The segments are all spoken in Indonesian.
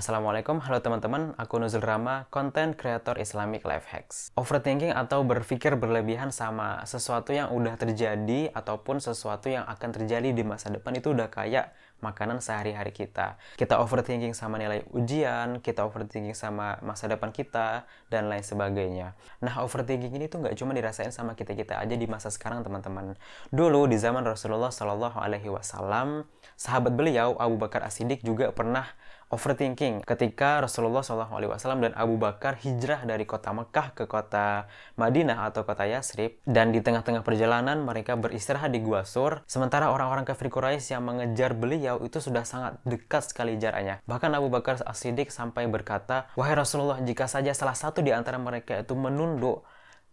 Assalamualaikum, halo teman-teman, aku Nuzul Rama, content creator Islamic Life Hacks. Overthinking atau berpikir berlebihan sama sesuatu yang udah terjadi ataupun sesuatu yang akan terjadi di masa depan itu udah kayak makanan sehari-hari kita. Kita overthinking sama nilai ujian, kita overthinking sama masa depan kita, dan lain sebagainya. Nah, overthinking ini tuh nggak cuma dirasain sama kita-kita aja di masa sekarang, teman-teman. Dulu, di zaman Rasulullah Shallallahu Alaihi Wasallam, sahabat beliau, Abu Bakar As-Siddiq juga pernah overthinking ketika Rasulullah SAW dan Abu Bakar hijrah dari kota Mekah ke kota Madinah atau kota Yasrib dan di tengah-tengah perjalanan mereka beristirahat di Gua Sur sementara orang-orang kafir Quraisy yang mengejar beliau itu sudah sangat dekat sekali jaraknya bahkan Abu Bakar As-Siddiq sampai berkata wahai Rasulullah jika saja salah satu di antara mereka itu menunduk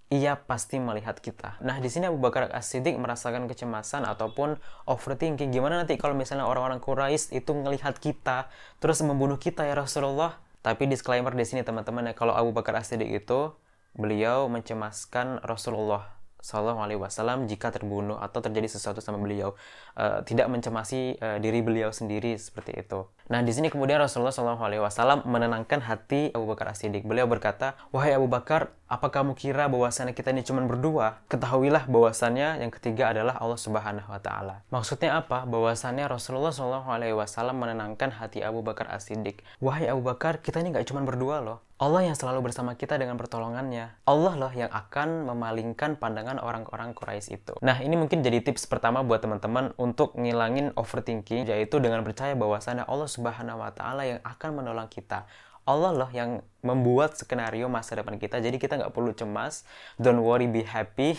ia pasti melihat kita. Nah, di sini Abu Bakar As-Siddiq merasakan kecemasan ataupun overthinking. Gimana nanti kalau misalnya orang-orang Quraisy itu melihat kita terus membunuh kita ya Rasulullah? Tapi disclaimer di sini teman-teman ya kalau Abu Bakar As-Siddiq itu beliau mencemaskan Rasulullah Sallallahu Alaihi Wasallam jika terbunuh atau terjadi sesuatu sama beliau uh, tidak mencemasi uh, diri beliau sendiri seperti itu. Nah di sini kemudian Rasulullah Sallallahu Alaihi Wasallam menenangkan hati Abu Bakar As Siddiq. Beliau berkata, wahai Abu Bakar, apa kamu kira bahwasannya kita ini cuma berdua? Ketahuilah bahwasannya yang ketiga adalah Allah Subhanahu Wa Taala. Maksudnya apa? Bahwasannya Rasulullah Sallallahu Alaihi Wasallam menenangkan hati Abu Bakar As Siddiq. Wahai Abu Bakar, kita ini nggak cuma berdua loh. Allah yang selalu bersama kita dengan pertolongannya. Allah lah yang akan memalingkan pandangan orang-orang Quraisy itu. Nah, ini mungkin jadi tips pertama buat teman-teman untuk ngilangin overthinking, yaitu dengan percaya bahwasannya Allah Subhanahu wa taala yang akan menolong kita. Allah lah yang membuat skenario masa depan kita. Jadi kita nggak perlu cemas, don't worry, be happy.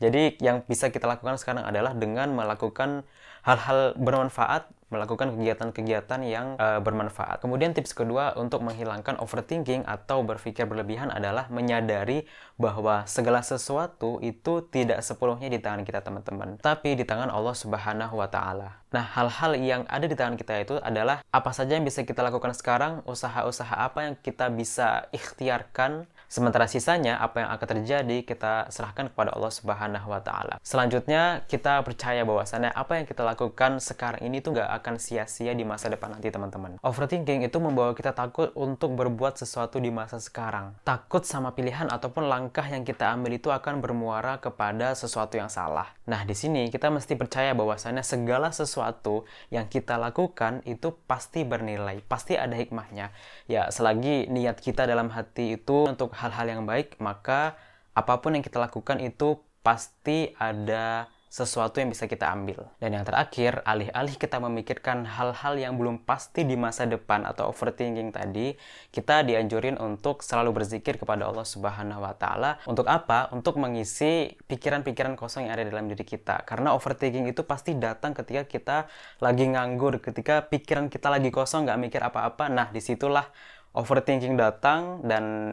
Jadi yang bisa kita lakukan sekarang adalah dengan melakukan hal-hal bermanfaat melakukan kegiatan-kegiatan yang e, bermanfaat. Kemudian tips kedua untuk menghilangkan overthinking atau berpikir berlebihan adalah menyadari bahwa segala sesuatu itu tidak sepenuhnya di tangan kita teman-teman, tapi di tangan Allah Subhanahu wa taala. Nah, hal-hal yang ada di tangan kita itu adalah apa saja yang bisa kita lakukan sekarang, usaha-usaha apa yang kita bisa ikhtiarkan Sementara sisanya apa yang akan terjadi kita serahkan kepada Allah Subhanahu wa taala. Selanjutnya kita percaya bahwasannya apa yang kita lakukan sekarang ini tuh gak akan sia-sia di masa depan nanti teman-teman. Overthinking itu membawa kita takut untuk berbuat sesuatu di masa sekarang. Takut sama pilihan ataupun langkah yang kita ambil itu akan bermuara kepada sesuatu yang salah. Nah, di sini kita mesti percaya bahwasannya segala sesuatu yang kita lakukan itu pasti bernilai, pasti ada hikmahnya. Ya, selagi niat kita dalam hati itu untuk hal-hal yang baik, maka apapun yang kita lakukan itu pasti ada sesuatu yang bisa kita ambil. Dan yang terakhir, alih-alih kita memikirkan hal-hal yang belum pasti di masa depan atau overthinking tadi, kita dianjurin untuk selalu berzikir kepada Allah Subhanahu wa taala. Untuk apa? Untuk mengisi pikiran-pikiran kosong yang ada dalam diri kita. Karena overthinking itu pasti datang ketika kita lagi nganggur, ketika pikiran kita lagi kosong nggak mikir apa-apa. Nah, disitulah overthinking datang dan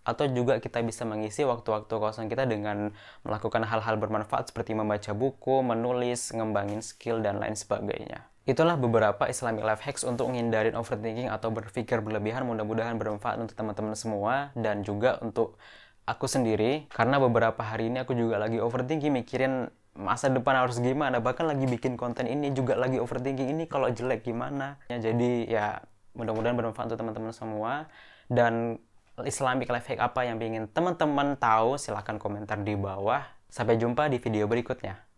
atau juga kita bisa mengisi waktu-waktu kosong kita dengan melakukan hal-hal bermanfaat seperti membaca buku, menulis, ngembangin skill, dan lain sebagainya. Itulah beberapa Islamic life hacks untuk menghindari overthinking atau berpikir berlebihan. Mudah-mudahan bermanfaat untuk teman-teman semua dan juga untuk aku sendiri karena beberapa hari ini aku juga lagi overthinking mikirin masa depan harus gimana bahkan lagi bikin konten ini juga lagi overthinking ini kalau jelek gimana ya jadi ya mudah-mudahan bermanfaat untuk teman-teman semua dan Islamic life hack apa yang ingin teman-teman tahu silahkan komentar di bawah. Sampai jumpa di video berikutnya.